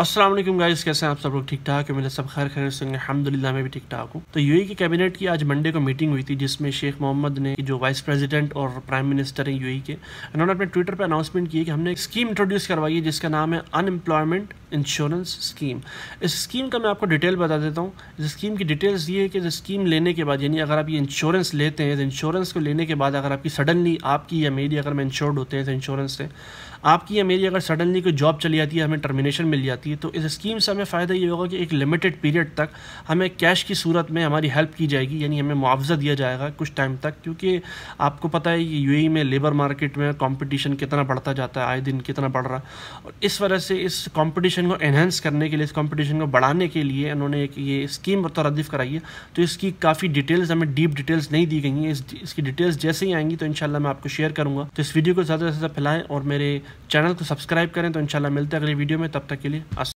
अस्सलाम वालेकुम गाइस कैसे हैं आप सब लोग ठीक ठाक मेरे सब खैर खैर से अलहमदिल्ला मैं भी ठीक ठाक हूँ तो यूएई की कैबिनेट की आज मंडे को मीटिंग हुई थी जिसमें शेख मोहम्मद ने जो वाइस प्रेसिडेंट और प्राइम मिनिस्टर हैं यूएई के उन्होंने अपने ट्विटर पर अनाउंसमेंट किया कि हमने एक स्कीम इंट्रोड्यूस करवाई है जिसका नाम है अनएम्प्लॉयमेंट इंश्योरेंस स्कीम इस स्कीम का मैं आपको डिटेल बता देता हूँ इस स्कीम की डिटेल्स ये है कि इस स्कीम लेने के बाद यानी अगर आप ये इंश्योरेंस लेते हैं तो इंश्योरेंस को लेने के बाद अगर आपकी सडनली आपकी या मेरी अगर मैं इंश्योर्ड होते हैं तो इंश्योरेंस से आपकी या मेरी अगर सडनली कोई जॉब चली जाती है हमें टर्मिनेशन मिल जाती है तो इस स्कीम से हमें फ़ायदा ये होगा कि एक लिमिटेड पीरियड तक हमें कैश की सूरत में हमारी हेल्प की जाएगी यानी हमें मुआवजा दिया जाएगा कुछ टाइम तक क्योंकि आपको पता है कि यू e में लेबर मार्केट में कॉम्पिटिशन कितना बढ़ता जाता है आए दिन कितना बढ़ रहा है और इस वजह से इस कॉम्पिटिशन कंपटीशन को एनहेंस करने के लिए इस कंपटीशन को बढ़ाने के लिए उन्होंने एक ये स्कीम मुतरदफ कराई है तो इसकी काफ़ी डिटेल्स हमें डीप डिटेल्स नहीं दी गई हैं इस, इसकी डिटेल्स जैसे ही आएंगी तो इनशाला मैं आपको शेयर करूँगा तो इस वीडियो को ज़्यादा से ज़्यादा फैलाएँ और मेरे चैनल को सब्सक्राइब करें तो इनशाला मिलते हैं अगले वीडियो में तब तक के लिए